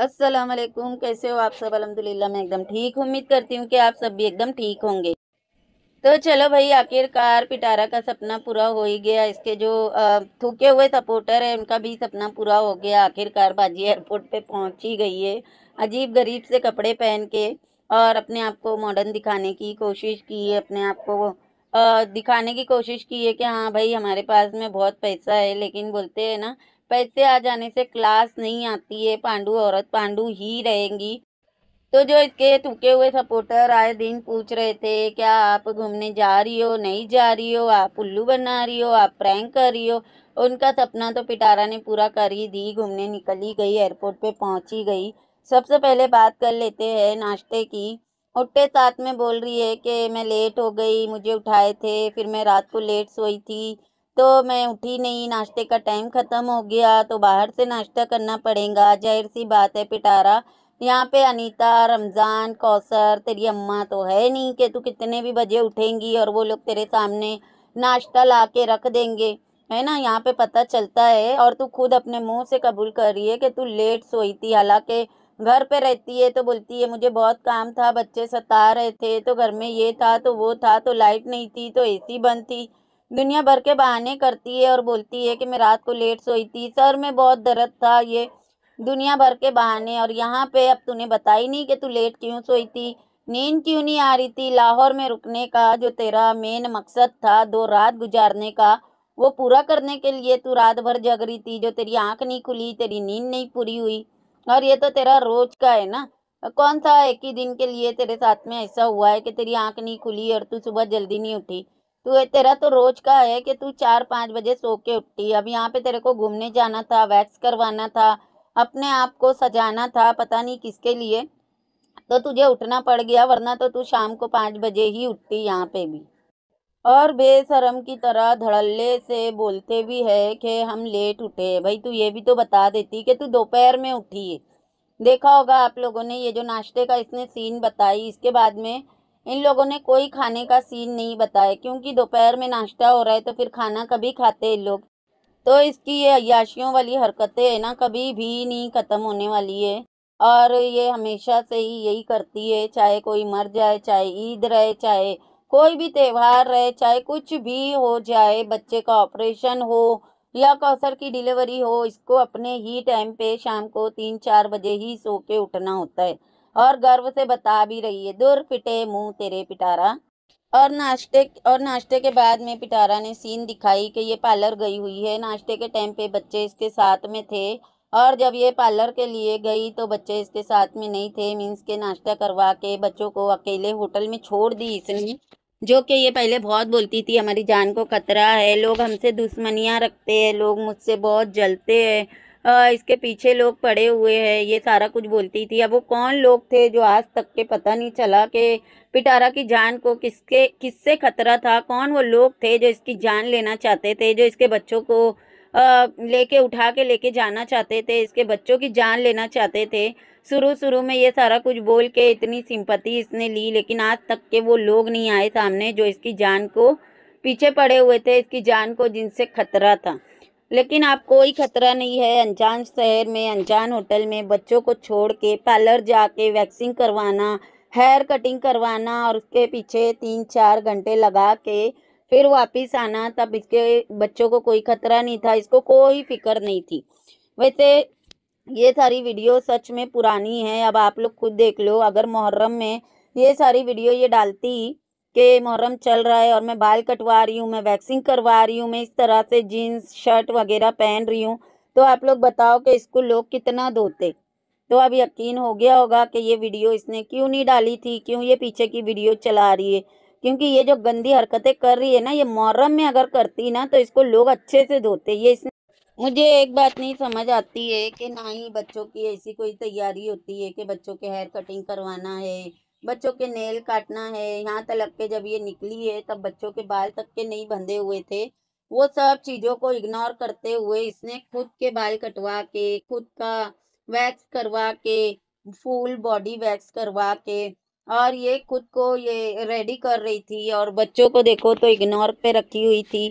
अस्सलाम वालेकुम कैसे हो आप सब अलहमदिल्ला मैं एकदम ठीक उम्मीद करती हूँ कि आप सब भी एकदम ठीक होंगे तो चलो भाई आखिरकार पिटारा का सपना पूरा हो ही गया इसके जो थूके हुए सपोर्टर है उनका भी सपना पूरा हो गया आखिरकार बाजी एयरपोर्ट पे पहुँच ही गई है अजीब गरीब से कपड़े पहन के और अपने आप को मॉडर्न दिखाने की कोशिश की है अपने आप को दिखाने की कोशिश की है कि हाँ भाई हमारे पास में बहुत पैसा है लेकिन बोलते हैं ना पैसे आ जाने से क्लास नहीं आती है पांडू औरत पांडू ही रहेंगी तो जो इसके थूके हुए सपोर्टर आए दिन पूछ रहे थे क्या आप घूमने जा रही हो नहीं जा रही हो आप उल्लू बना रही हो आप प्रैंक कर रही हो उनका सपना तो पिटारा ने पूरा कर ही दी घूमने निकली गई एयरपोर्ट पे पहुंची गई सबसे पहले बात कर लेते हैं नाश्ते की उठते साथ में बोल रही है कि मैं लेट हो गई मुझे उठाए थे फिर मैं रात को लेट सोई थी तो मैं उठी नहीं नाश्ते का टाइम ख़त्म हो गया तो बाहर से नाश्ता करना पड़ेगा जाहिर सी बात है पिटारा यहाँ पे अनीता रमज़ान कौसर तेरी अम्मा तो है नहीं कि तू कितने भी बजे उठेंगी और वो लोग तेरे सामने नाश्ता ला के रख देंगे है ना यहाँ पे पता चलता है और तू खुद अपने मुंह से कबूल कर रही है कि तू लेट सोई थी हालांकि घर पे रहती है तो बोलती है मुझे बहुत काम था बच्चे सता रहे थे तो घर में ये था तो वो था तो लाइट नहीं थी तो ए बंद थी दुनिया भर के बहाने करती है और बोलती है कि मैं रात को लेट सोई थी सर में बहुत दर्द था ये दुनिया भर के बहाने और यहाँ पे अब तूने बता ही नहीं कि तू लेट क्यों सोई थी नींद क्यों नहीं आ रही थी लाहौर में रुकने का जो तेरा मेन मकसद था दो रात गुजारने का वो पूरा करने के लिए तू रात भर जग रही थी जो तेरी आंख नहीं खुली तेरी नींद नहीं पूरी हुई और ये तो तेरा रोज का है ना कौन सा एक ही दिन के लिए तेरे साथ में ऐसा हुआ है कि तेरी आंख नहीं खुली और तू सुबह जल्दी नहीं उठी तू तेरा तो रोज का है कि तू चार पाँच बजे सो के उठती अब यहाँ पे तेरे को घूमने जाना था वैक्स करवाना था अपने आप को सजाना था पता नहीं किसके लिए तो तुझे उठना पड़ गया वरना तो तू शाम को पाँच बजे ही उठती यहाँ पे भी और बेशरम की तरह धड़ल्ले से बोलते भी है कि हम लेट उठे भाई तू ये भी तो बता देती कि तू दोपहर में उठी देखा होगा आप लोगों ने ये जो नाश्ते का इसने सीन बताई इसके बाद में इन लोगों ने कोई खाने का सीन नहीं बताया क्योंकि दोपहर में नाश्ता हो रहा है तो फिर खाना कभी खाते इन लोग तो इसकी ये अयाशियों वाली हरकतें है ना कभी भी नहीं ख़त्म होने वाली है और ये हमेशा से ही यही करती है चाहे कोई मर जाए चाहे ईद रहे चाहे कोई भी त्यौहार रहे चाहे कुछ भी हो जाए बच्चे का ऑपरेशन हो या कौसर की डिलीवरी हो इसको अपने ही टाइम पे शाम को तीन चार बजे ही सो के उठना होता है और गर्व से बता भी रही है दूर फिटे मुंह तेरे पिटारा और नाश्ते और नाश्ते के बाद में पिटारा ने सीन दिखाई कि ये पार्लर गई हुई है नाश्ते के टाइम पे बच्चे इसके साथ में थे और जब ये पार्लर के लिए गई तो बच्चे इसके साथ में नहीं थे मीन्स के नाश्ता करवा के बच्चों को अकेले होटल में छोड़ दी इसने जो कि ये पहले बहुत बोलती थी हमारी जान को खतरा है लोग हमसे दुश्मनियाँ रखते हैं लोग मुझसे बहुत जलते हैं इसके पीछे लोग पड़े हुए हैं ये सारा कुछ बोलती थी अब वो कौन लोग थे जो आज तक के पता नहीं चला कि पिटारा की जान को किसके किससे खतरा था कौन वो लोग थे जो इसकी जान लेना चाहते थे जो इसके बच्चों को लेके उठा के लेके जाना चाहते थे इसके बच्चों की जान लेना चाहते थे शुरू शुरू में ये सारा कुछ बोल के इतनी सिंपत्ति इसने ली लेकिन आज तक के वो लोग नहीं आए सामने जो इसकी जान को पीछे पड़े हुए थे इसकी जान को जिनसे खतरा था लेकिन आप कोई खतरा नहीं है अनजान शहर में अनजान होटल में बच्चों को छोड़ के पार्लर जाके वैक्सिंग करवाना हेयर कटिंग करवाना और उसके पीछे तीन चार घंटे लगा के फिर वापस आना तब इसके बच्चों को कोई खतरा नहीं था इसको कोई फिक्र नहीं थी वैसे ये सारी वीडियो सच में पुरानी है अब आप लोग खुद देख लो अगर मुहर्रम में ये सारी वीडियो ये डालती कि मुहर्रम चल रहा है और मैं बाल कटवा रही हूँ मैं वैक्सिंग करवा रही हूँ मैं इस तरह से जीन्स शर्ट वगैरह पहन रही हूँ तो आप लोग बताओ कि इसको लोग कितना धोते तो अब यकीन हो गया होगा कि ये वीडियो इसने क्यों नहीं डाली थी क्यों ये पीछे की वीडियो चला रही है क्योंकि ये जो गंदी हरकतें कर रही है ना ये मुहर्रम में अगर करती ना तो इसको लोग अच्छे से धोते ये इसने मुझे एक बात नहीं समझ आती है कि ना ही बच्चों की ऐसी कोई तैयारी होती है कि बच्चों के हेयर कटिंग करवाना है बच्चों के नेल काटना है यहाँ तलक के जब ये निकली है तब बच्चों के बाल तक के नहीं बंधे हुए थे वो सब चीज़ों को इग्नोर करते हुए इसने खुद के बाल कटवा के खुद का वैक्स करवा के फुल बॉडी वैक्स करवा के और ये खुद को ये रेडी कर रही थी और बच्चों को देखो तो इग्नोर पे रखी हुई थी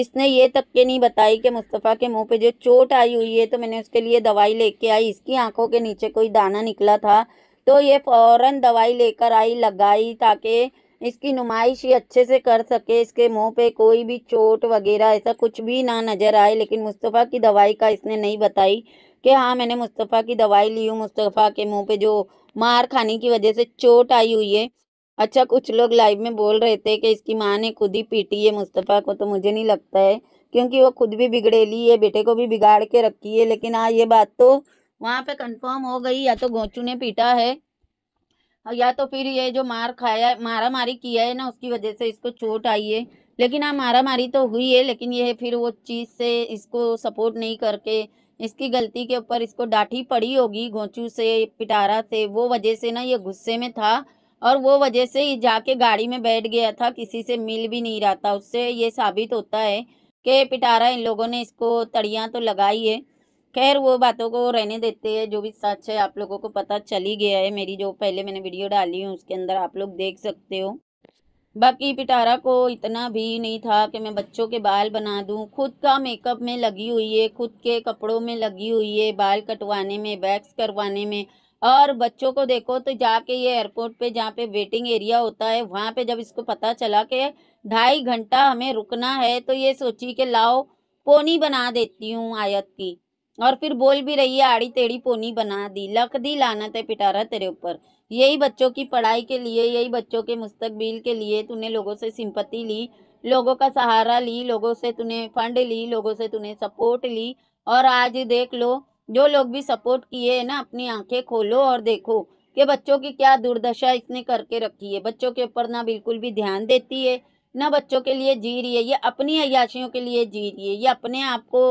इसने ये तक के नहीं बताई कि मुस्तफ़ा के मुंह पे जो चोट आई हुई है तो मैंने उसके लिए दवाई लेके आई इसकी आंखों के नीचे कोई दाना निकला था तो ये फ़ौरन दवाई लेकर आई लगाई ताकि इसकी नुमाइश ये अच्छे से कर सके इसके मुंह पे कोई भी चोट वगैरह ऐसा कुछ भी ना नज़र आए लेकिन मुस्तफ़ा की दवाई का इसने नहीं बताई कि हाँ मैंने मुस्तफ़ा की दवाई ली हूँ मुस्तफ़ा के मुंह पे जो मार खाने की वजह से चोट आई हुई है अच्छा कुछ लोग लाइव में बोल रहे थे कि इसकी माँ ने खुद ही पीटी है मुस्तफ़ा को तो मुझे नहीं लगता है क्योंकि वो खुद भी बिगड़े ली है बेटे को भी बिगाड़ के रखी है लेकिन हाँ ये बात तो वहाँ पे कंफर्म हो गई या तो गोचू ने पीटा है या तो फिर ये जो मार खाया मारा मारी किया है ना उसकी वजह से इसको चोट आई है लेकिन हाँ मारा मारी तो हुई है लेकिन ये फिर वो चीज़ से इसको सपोर्ट नहीं करके इसकी गलती के ऊपर इसको डांटी पड़ी होगी घोंचू से पिटारा से वो वजह से ना ये गुस्से में था और वो वजह से ही जाके गाड़ी में बैठ गया था किसी से मिल भी नहीं रहा था उससे ये साबित होता है कि पिटारा इन लोगों ने इसको तड़ियाँ तो लगाई है खैर वो बातों को रहने देते हैं जो भी सच है आप लोगों को पता चली गया है मेरी जो पहले मैंने वीडियो डाली है उसके अंदर आप लोग देख सकते हो बाकी पिटारा को इतना भी नहीं था कि मैं बच्चों के बाल बना दूं खुद का मेकअप में लगी हुई है खुद के कपड़ों में लगी हुई है बाल कटवाने में वैक्स करवाने में और बच्चों को देखो तो जाके ये एयरपोर्ट पे जहाँ पे वेटिंग एरिया होता है वहाँ पे जब इसको पता चला कि ढाई घंटा हमें रुकना है तो ये सोची कि लाओ पोनी बना देती हूँ आयत की और फिर बोल भी रही है आड़ी टेढ़ी पोनी बना दी लख दी लानत है पिटारा तेरे ऊपर यही बच्चों की पढ़ाई के लिए यही बच्चों के मुस्तकबिल के लिए तूने लोगों से सिंपत्ति ली लोगों का सहारा ली लोगों से तूने फंड ली लोगों से तूने सपोर्ट ली और आज देख लो जो लोग भी सपोर्ट किए है ना अपनी आंखें खोलो और देखो कि बच्चों की क्या दुर्दशा इसने करके रखी है बच्चों के ऊपर ना बिल्कुल भी ध्यान देती है ना बच्चों के लिए जी रही है ये अपनी अयाशियों के लिए जी रही है ये अपने आप को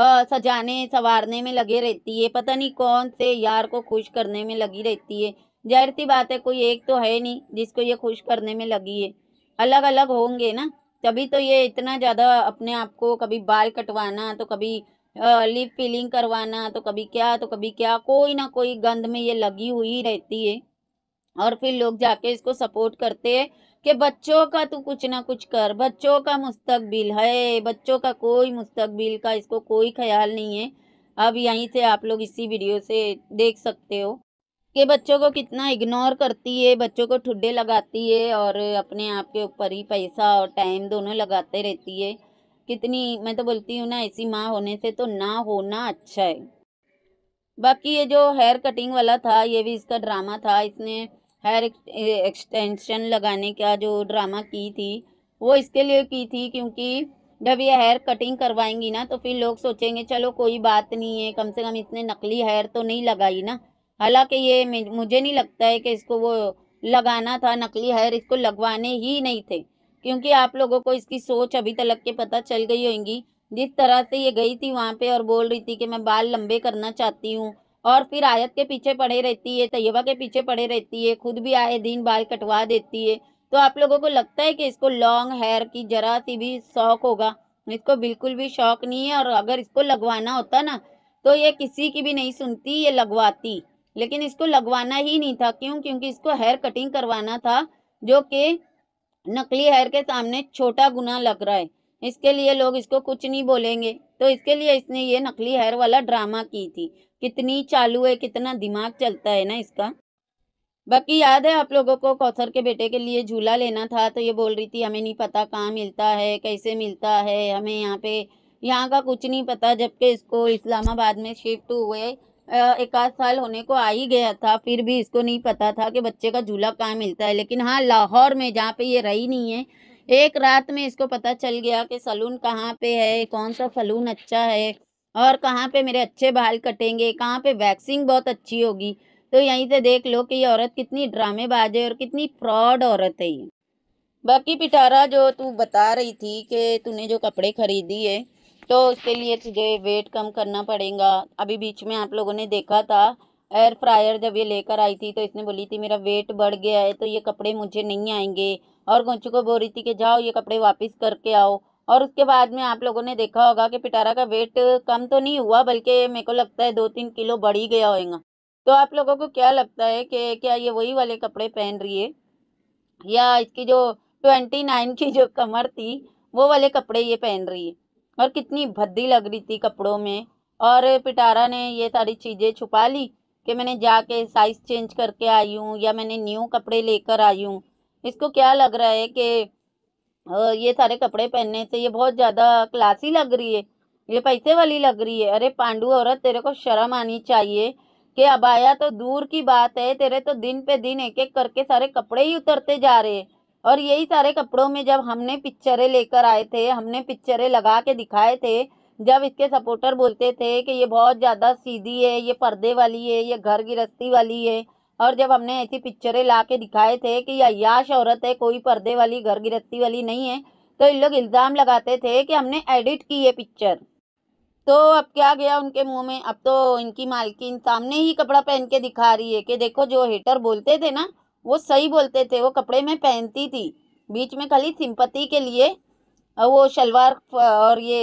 सजाने सवारने में लगे रहती है पता नहीं कौन से यार को खुश करने में लगी रहती है जाहिर सी बात है कोई एक तो है नहीं जिसको ये खुश करने में लगी है अलग अलग होंगे ना तभी तो ये इतना ज़्यादा अपने आप को कभी बाल कटवाना तो कभी लिप फिलिंग करवाना तो कभी क्या तो कभी क्या कोई ना कोई गंध में ये लगी हुई रहती है और फिर लोग जाके इसको सपोर्ट करते हैं कि बच्चों का तू कुछ ना कुछ कर बच्चों का मुस्तकबिल है बच्चों का कोई मुस्तकबिल का इसको कोई ख्याल नहीं है अब यहीं से आप लोग इसी वीडियो से देख सकते हो कि बच्चों को कितना इग्नोर करती है बच्चों को ठुड्डे लगाती है और अपने आप के ऊपर ही पैसा और टाइम दोनों लगाते रहती है कितनी मैं तो बोलती हूँ ना ऐसी माँ होने से तो ना होना अच्छा है बाकी ये जो हेयर कटिंग वाला था ये भी इसका ड्रामा था इसने हेयर एक्सटेंशन लगाने का जो ड्रामा की थी वो इसके लिए की थी क्योंकि जब ये हेयर कटिंग करवाएंगी ना तो फिर लोग सोचेंगे चलो कोई बात नहीं है कम से कम इतने नकली हेयर तो नहीं लगाई ना हालांकि ये मुझे नहीं लगता है कि इसको वो लगाना था नकली हेयर इसको लगवाने ही नहीं थे क्योंकि आप लोगों को इसकी सोच अभी तक के पता चल गई होगी जिस तरह से ये गई थी वहाँ पे और बोल रही थी कि मैं बाल लंबे करना चाहती हूँ और फिर आयत के पीछे पड़े रहती है तयबा के पीछे पड़े रहती है खुद भी आए दिन बाल कटवा देती है तो आप लोगों को लगता है कि इसको लॉन्ग हेयर की जरा सी भी शौक होगा इसको बिल्कुल भी शौक नहीं है और अगर इसको लगवाना होता ना तो ये किसी की भी नहीं सुनती ये लगवाती लेकिन इसको लगवाना ही नहीं था क्यों क्योंकि इसको हेयर कटिंग करवाना था जो कि नकली हेयर के सामने छोटा गुना लग रहा है इसके लिए लोग इसको कुछ नहीं बोलेंगे तो इसके लिए इसने ये नकली हेयर वाला ड्रामा की थी कितनी चालू है कितना दिमाग चलता है ना इसका बाकी याद है आप लोगों को कौसर के बेटे के लिए झूला लेना था तो ये बोल रही थी हमें नहीं पता कहाँ मिलता है कैसे मिलता है हमें यहाँ पे यहाँ का कुछ नहीं पता जबकि इसको इस्लामाबाद में शिफ्ट हुए एक आध साल होने को आ ही गया था फिर भी इसको नहीं पता था कि बच्चे का झूला कहाँ मिलता है लेकिन हाँ लाहौर में जहाँ पे ये रही नहीं है एक रात में इसको पता चल गया कि सलून कहाँ पे है कौन सा सलून अच्छा है और कहाँ पे मेरे अच्छे बाल कटेंगे कहाँ पे वैक्सिंग बहुत अच्छी होगी तो यहीं से देख लो कि ये औरत कितनी ड्रामेबाज है और कितनी फ्रॉड औरत है ये बाकी पिटारा जो तू बता रही थी कि तूने जो कपड़े खरीदी है तो उसके लिए तुझे वेट कम करना पड़ेगा अभी बीच में आप लोगों ने देखा था एयर फ्रायर जब ये लेकर आई थी तो इसने बोली थी मेरा वेट बढ़ गया है तो ये कपड़े मुझे नहीं आएंगे और गुंचू को बोल रही थी कि जाओ ये कपड़े वापस करके आओ और उसके बाद में आप लोगों ने देखा होगा कि पिटारा का वेट कम तो नहीं हुआ बल्कि मेरे को लगता है दो तीन किलो बढ़ ही गया होगा तो आप लोगों को क्या लगता है कि क्या ये वही वाले कपड़े पहन रही है या इसकी जो ट्वेंटी नाइन की जो कमर थी वो वाले कपड़े ये पहन रही है और कितनी भद्दी लग रही थी कपड़ों में और पिटारा ने ये सारी चीज़ें छुपा ली कि मैंने जाके साइज़ चेंज करके आई हूँ या मैंने न्यू कपड़े लेकर आई हूँ इसको क्या लग रहा है कि ये सारे कपड़े पहनने से ये बहुत ज़्यादा क्लासी लग रही है ये पैसे वाली लग रही है अरे पांडू औरत तेरे को शर्म आनी चाहिए कि अब आया तो दूर की बात है तेरे तो दिन पे दिन एक एक करके सारे कपड़े ही उतरते जा रहे हैं और यही सारे कपड़ों में जब हमने पिक्चरें लेकर आए थे हमने पिक्चरें लगा के दिखाए थे जब इसके सपोर्टर बोलते थे कि ये बहुत ज़्यादा सीधी है ये पर्दे वाली है ये घर गृहस्थी वाली है और जब हमने ऐसी पिक्चरें ला के दिखाए थे कि अयाश औरत है कोई पर्दे वाली घर गृहस्थी वाली नहीं है तो इन लोग इल्ज़ाम लगाते थे कि हमने एडिट की है पिक्चर तो अब क्या गया उनके मुंह में अब तो इनकी मालकिन सामने ही कपड़ा पहन के दिखा रही है कि देखो जो हेटर बोलते थे ना वो सही बोलते थे वो कपड़े में पहनती थी बीच में खाली सिंपत्ति के लिए वो शलवार और ये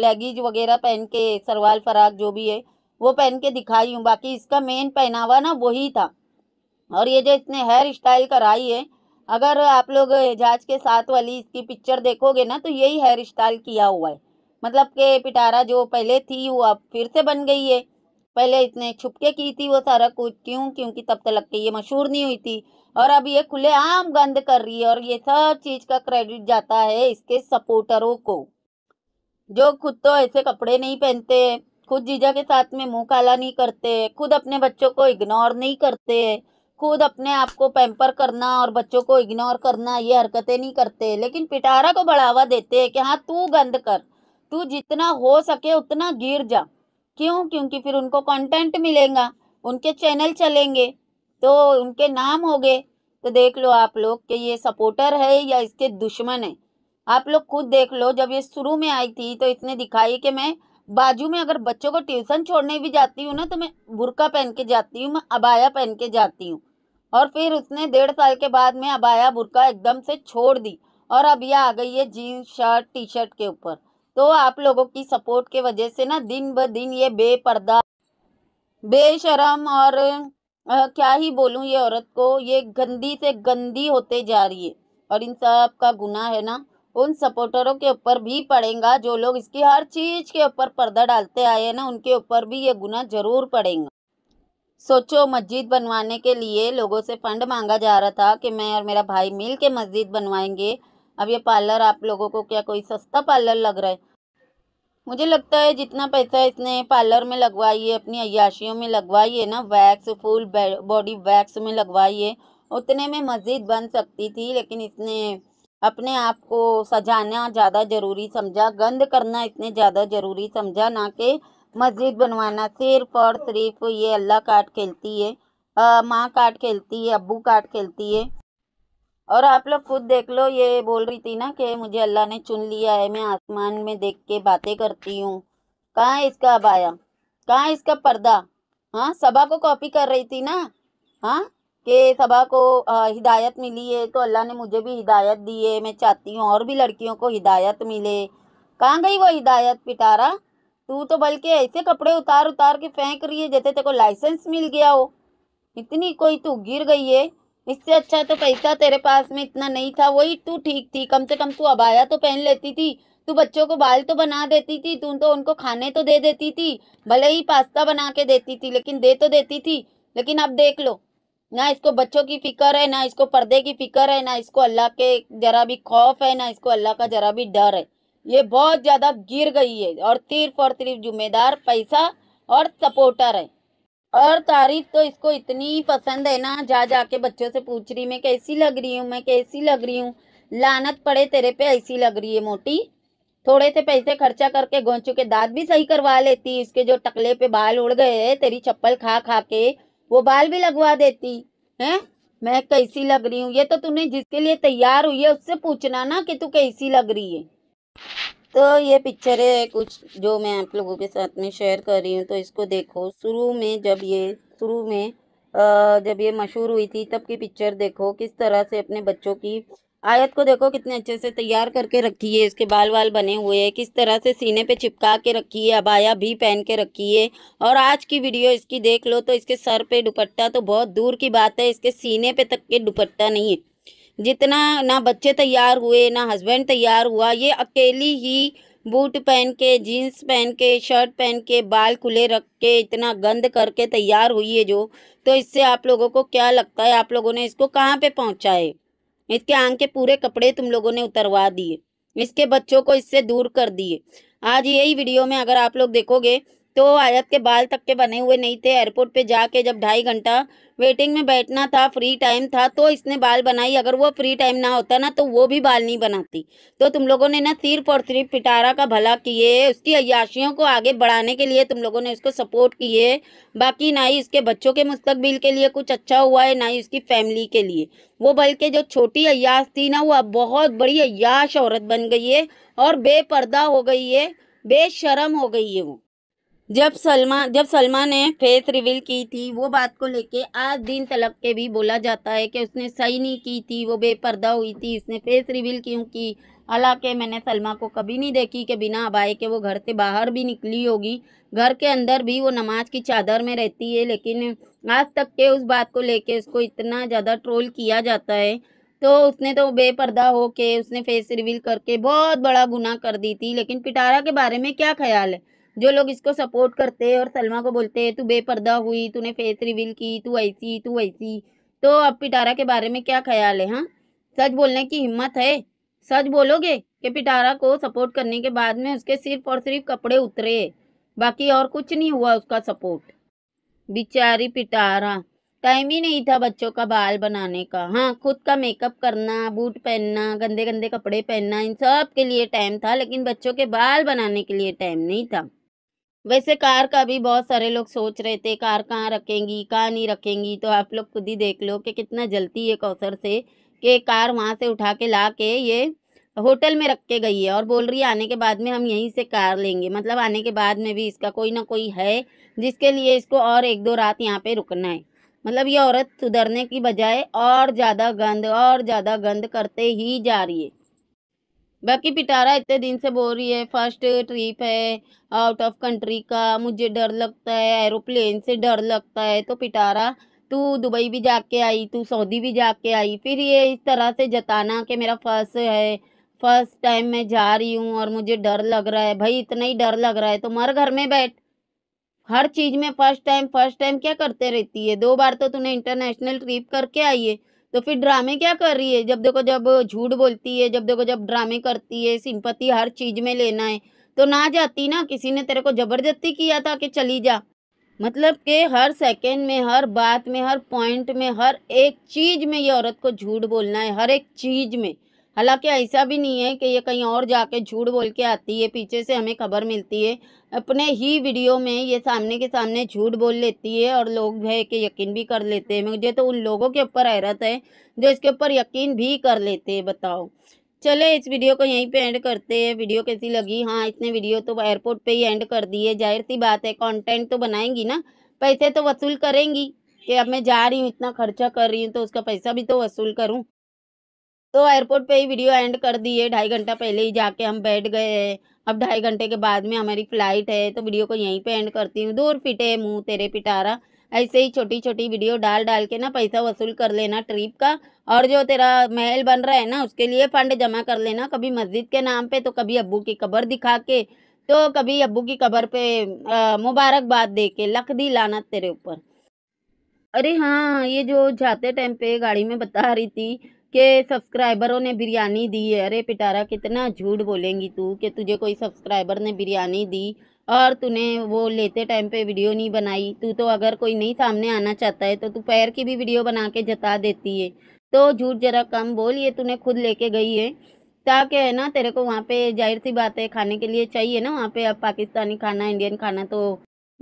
लेगीज वगैरह पहन के सरवाल फराक जो भी है वो पहन के दिखाई हूँ बाकी इसका मेन पहनावा ना वही था और ये जो इसने हेयर स्टाइल कराई है अगर आप लोग एजाज के साथ वाली इसकी पिक्चर देखोगे ना तो यही हेयर स्टाइल किया हुआ है मतलब के पिटारा जो पहले थी वो अब फिर से बन गई है पहले इतने छुपके की थी वो सारा कुछ क्यों क्योंकि तब तक के ये मशहूर नहीं हुई थी और अब ये खुलेआम गंद कर रही है और ये सब चीज़ का क्रेडिट जाता है इसके सपोर्टरों को जो खुद तो ऐसे कपड़े नहीं पहनते खुद जीजा के साथ में मुंह काला नहीं करते खुद अपने बच्चों को इग्नोर नहीं करते खुद अपने आप को पैम्पर करना और बच्चों को इग्नोर करना ये हरकतें नहीं करते लेकिन पिटारा को बढ़ावा देते हैं कि हाँ तू गंद कर तू जितना हो सके उतना गिर जा क्यों क्योंकि फिर उनको कंटेंट मिलेगा उनके चैनल चलेंगे तो उनके नाम हो गए तो देख लो आप लोग कि ये सपोर्टर है या इसके दुश्मन है आप लोग खुद देख लो जब ये शुरू में आई थी तो इसने दिखाई कि मैं बाजू में अगर बच्चों को ट्यूशन छोड़ने भी जाती हूँ ना तो मैं बुरका पहन के जाती हूँ मैं अबाया पहन के जाती हूँ और फिर उसने डेढ़ साल के बाद में अबाया बुरका एकदम से छोड़ दी और अब यह आ गई है जीन्स शर्ट टी शर्ट के ऊपर तो आप लोगों की सपोर्ट के वजह से ना दिन ब दिन ये बेपर्दा बेशरम और आ, क्या ही बोलूँ ये औरत को ये गंदी से गंदी होते जा रही है और इन सब का गुना है ना उन सपोर्टरों के ऊपर भी पड़ेगा जो लोग इसकी हर चीज़ के ऊपर पर्दा डालते आए हैं ना उनके ऊपर भी ये गुना ज़रूर पड़ेगा सोचो मस्जिद बनवाने के लिए लोगों से फंड मांगा जा रहा था कि मैं और मेरा भाई मिल के मस्जिद बनवाएंगे अब ये पार्लर आप लोगों को क्या कोई सस्ता पार्लर लग रहा है मुझे लगता है जितना पैसा इसने पार्लर में लगवाइए अपनी अयाशियों में लगवाइए ना वैक्स फुल बॉडी वैक्स में लगवाइए उतने में मस्जिद बन सकती थी लेकिन इसने अपने आप को सजाना ज़्यादा ज़रूरी समझा गंद करना इसने ज़्यादा ज़रूरी समझा ना कि मस्जिद बनवाना सिर्फ और सिर्फ ये अल्लाह काट खेलती है माँ काट खेलती है अबू काट खेलती है और आप लोग खुद देख लो ये बोल रही थी ना कि मुझे अल्लाह ने चुन लिया है मैं आसमान में देख के बातें करती हूँ कहाँ है इसका अबाया कहाँ है इसका पर्दा हाँ सबा को कॉपी कर रही थी ना हाँ कि सबा को आ, हिदायत मिली है तो अल्लाह ने मुझे भी हिदायत दी है मैं चाहती हूँ और भी लड़कियों को हिदायत मिले कहाँ गई वो हिदायत पिटारा तू तो बल्कि ऐसे कपड़े उतार उतार के फेंक रही है जैसे तेरे को लाइसेंस मिल गया हो इतनी कोई तू गिर गई है इससे अच्छा तो पैसा तेरे पास में इतना नहीं था वही तू ठीक थी कम से कम तू अबाया तो पहन लेती थी तू बच्चों को बाल तो बना देती थी तू तो उनको खाने तो दे देती थी भले ही पास्ता बना के देती थी लेकिन दे तो देती थी लेकिन अब देख लो ना इसको बच्चों की फिक्र है ना इसको पर्दे की फिक्र है ना इसको अल्लाह के जरा भी खौफ है ना इसको अल्लाह का जरा भी डर है ये बहुत ज़्यादा गिर गई है और सिर्फ और सिर्फ जुम्मेदार पैसा और सपोर्टर है और तारीफ तो इसको इतनी पसंद है ना जा जाके बच्चों से पूछ रही मैं कैसी लग रही हूँ मैं कैसी लग रही हूँ लानत पड़े तेरे पे ऐसी लग रही है मोटी थोड़े से पैसे खर्चा करके गोंचू के दांत भी सही करवा लेती उसके जो टकले पे बाल उड़ गए है तेरी चप्पल खा खा के वो बाल भी लगवा देती है मैं कैसी लग रही हूँ ये तो तूने जिसके लिए तैयार हुई है उससे पूछना ना कि तू कैसी लग रही है तो ये पिक्चर है कुछ जो मैं आप लोगों के साथ में शेयर कर रही हूँ तो इसको देखो शुरू में जब ये शुरू में जब ये मशहूर हुई थी तब की पिक्चर देखो किस तरह से अपने बच्चों की आयत को देखो कितने अच्छे से तैयार करके रखी है इसके बाल बाल बने हुए हैं किस तरह से सीने पे चिपका के रखी है अबाया भी पहन के रखी है और आज की वीडियो इसकी देख लो तो इसके सर पे दुपट्टा तो बहुत दूर की बात है इसके सीने पे तक के दुपट्टा नहीं है जितना ना बच्चे तैयार हुए ना हस्बैंड तैयार हुआ ये अकेली ही बूट पहन के जीन्स पहन के शर्ट पहन के बाल खुले रख के इतना गंद करके तैयार हुई है जो तो इससे आप लोगों को क्या लगता है आप लोगों ने इसको कहाँ पे पहुँचा है इसके आँख के पूरे कपड़े तुम लोगों ने उतरवा दिए इसके बच्चों को इससे दूर कर दिए आज यही वीडियो में अगर आप लोग देखोगे तो आयत के बाल तक के बने हुए नहीं थे एयरपोर्ट पे जाके जब ढाई घंटा वेटिंग में बैठना था फ्री टाइम था तो इसने बाल बनाई अगर वो फ्री टाइम ना होता ना तो वो भी बाल नहीं बनाती तो तुम लोगों ने ना सिर्फ और सिर्फ पिटारा का भला किए उसकी अयाशियों को आगे बढ़ाने के लिए तुम लोगों ने उसको सपोर्ट किए बाकी ना ही उसके बच्चों के मुस्तबिल के लिए कुछ अच्छा हुआ है ना ही उसकी फैमिली के लिए वो बल्कि जो छोटी अयाश थी ना वो अब बहुत बड़ी अयाश औरत बन गई है और बेपर्दा हो गई है बेशरम हो गई है वो जब सलमा जब सलमा ने फेस रिवील की थी वो बात को लेके आज दिन तलब के भी बोला जाता है कि उसने सही नहीं की थी वो बेपर्दा हुई थी इसने फेस रिवील क्यों की हालांकि मैंने सलमा को कभी नहीं देखी कि बिना अबाए के वो घर से बाहर भी निकली होगी घर के अंदर भी वो नमाज की चादर में रहती है लेकिन आज तक के उस बात को लेके उसको इतना ज़्यादा ट्रोल किया जाता है तो उसने तो बेपर्दा हो के उसने फेस रिवील करके बहुत बड़ा गुनाह कर दी थी लेकिन पिटारा के बारे में क्या ख्याल है जो लोग इसको सपोर्ट करते हैं और सलमा को बोलते हैं तू बेपर्दा हुई तूने फेस रिवील की तू ऐसी तू ऐसी तो अब पिटारा के बारे में क्या ख्याल है हाँ सच बोलने की हिम्मत है सच बोलोगे कि पिटारा को सपोर्ट करने के बाद में उसके सिर्फ और सिर्फ कपड़े उतरे बाकी और कुछ नहीं हुआ उसका सपोर्ट बेचारी पिटारा टाइम ही नहीं था बच्चों का बाल बनाने का हाँ खुद का मेकअप करना बूट पहनना गंदे गंदे कपड़े पहनना इन सब के लिए टाइम था लेकिन बच्चों के बाल बनाने के लिए टाइम नहीं था वैसे कार का भी बहुत सारे लोग सोच रहे थे कार कहाँ रखेंगी कहाँ नहीं रखेंगी तो आप लोग खुद ही देख लो कि कितना जलती है कौसर से कि कार वहाँ से उठा के ला के ये होटल में रख के गई है और बोल रही है आने के बाद में हम यहीं से कार लेंगे मतलब आने के बाद में भी इसका कोई ना कोई है जिसके लिए इसको और एक दो रात यहाँ पे रुकना है मतलब ये औरत सुधरने की बजाय और ज़्यादा गंद और ज़्यादा गंद करते ही जा रही है बाकी पिटारा इतने दिन से बोल रही है फर्स्ट ट्रिप है आउट ऑफ कंट्री का मुझे डर लगता है एरोप्लेन से डर लगता है तो पिटारा तू दुबई भी जाके आई तू सऊदी भी जाके आई फिर ये इस तरह से जताना कि मेरा फर्स्ट है फर्स्ट टाइम मैं जा रही हूँ और मुझे डर लग रहा है भाई इतना ही डर लग रहा है तो मर घर में बैठ हर चीज़ में फ़र्स्ट टाइम फर्स्ट टाइम क्या करते रहती है दो बार तो तूने इंटरनेशनल ट्रिप करके आई है तो फिर ड्रामे क्या कर रही है जब देखो जब झूठ बोलती है जब देखो जब ड्रामे करती है सिंपत्ति हर चीज़ में लेना है तो ना जाती ना किसी ने तेरे को ज़बरदस्ती किया था कि चली जा मतलब कि हर सेकेंड में हर बात में हर पॉइंट में हर एक चीज़ में ये औरत को झूठ बोलना है हर एक चीज़ में हालांकि ऐसा भी नहीं है कि ये कहीं और जाके झूठ बोल के आती है पीछे से हमें खबर मिलती है अपने ही वीडियो में ये सामने के सामने झूठ बोल लेती है और लोग है कि यकीन भी कर लेते हैं मुझे तो उन लोगों के ऊपर हैरत है जो इसके ऊपर यकीन भी कर लेते हैं बताओ चले इस वीडियो को यहीं पे एंड करते हैं वीडियो कैसी लगी हाँ इसने वीडियो तो एयरपोर्ट पे ही एंड कर दी है जाहिर सी बात है कंटेंट तो बनाएंगी ना पैसे तो वसूल करेंगी कि अब मैं जा रही हूँ इतना खर्चा कर रही हूँ तो उसका पैसा भी तो वसूल करूँ तो एयरपोर्ट पे ही वीडियो एंड कर दी है ढाई घंटा पहले ही जाके हम बैठ गए अब ढाई घंटे के बाद में हमारी फ़्लाइट है तो वीडियो को यहीं पे एंड करती हूँ दूर फिटे मुँह तेरे पिटारा ऐसे ही छोटी छोटी वीडियो डाल डाल के ना पैसा वसूल कर लेना ट्रिप का और जो तेरा महल बन रहा है ना उसके लिए फंड जमा कर लेना कभी मस्जिद के नाम पे तो कभी अब्बू की कबर दिखा के तो कभी अब्बू की कबर पे मुबारकबाद दे के लख दी लाना तेरे ऊपर अरे हाँ ये जो जाते टाइम पे गाड़ी में बता रही थी के सब्सक्राइबरों ने बिरयानी दी है अरे पिटारा कितना झूठ बोलेंगी तू कि तुझे कोई सब्सक्राइबर ने बिरयानी दी और तूने वो लेते टाइम पे वीडियो नहीं बनाई तू तो अगर कोई नहीं सामने आना चाहता है तो तू पैर की भी वीडियो बना के जता देती है तो झूठ जरा कम बोल ये तूने खुद लेके गई है ताकि है ना तेरे को वहाँ पे जाहिर सी बात है खाने के लिए चाहिए ना वहाँ पे अब पाकिस्तानी खाना इंडियन खाना तो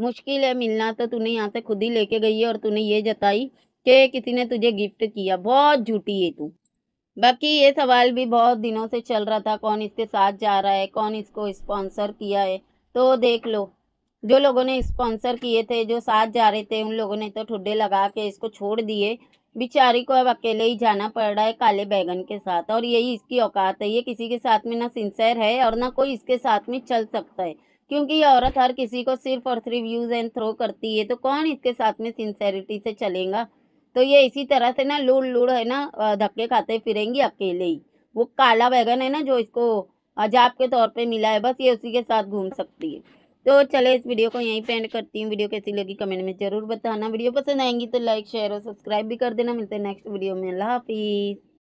मुश्किल है मिलना तो तूने यहाँ से खुद ही लेके गई है और तूने ये जताई कि किसी ने तुझे गिफ्ट किया बहुत झूठी है तू बाकी ये सवाल भी बहुत दिनों से चल रहा था कौन इसके साथ जा रहा है कौन इसको स्पॉन्सर किया है तो देख लो जो लोगों ने स्पॉन्सर किए थे जो साथ जा रहे थे उन लोगों ने तो ठुड्डे लगा के इसको छोड़ दिए बिचारी को अब अकेले ही जाना पड़ रहा है काले बैगन के साथ और यही इसकी औकात है ये किसी के साथ में ना सिंसेर है और ना कोई इसके साथ में चल सकता है क्योंकि ये औरत हर किसी को सिर्फ और थ्री व्यूज़ एंड थ्रो करती है तो कौन इसके साथ में सिंसेरिटी से चलेगा तो ये इसी तरह से ना लूड़ लूड़ है ना धक्के खाते फिरेंगी अकेले ही वो काला बैगन है ना जो इसको अजाब के तौर पे मिला है बस ये उसी के साथ घूम सकती है तो चले इस वीडियो को यहीं पेंड करती हूँ वीडियो कैसी लगी कमेंट में ज़रूर बताना वीडियो पसंद आएंगी तो लाइक शेयर और सब्सक्राइब भी कर देना मिलते हैं नेक्स्ट वीडियो में अल्लाह हाफिज़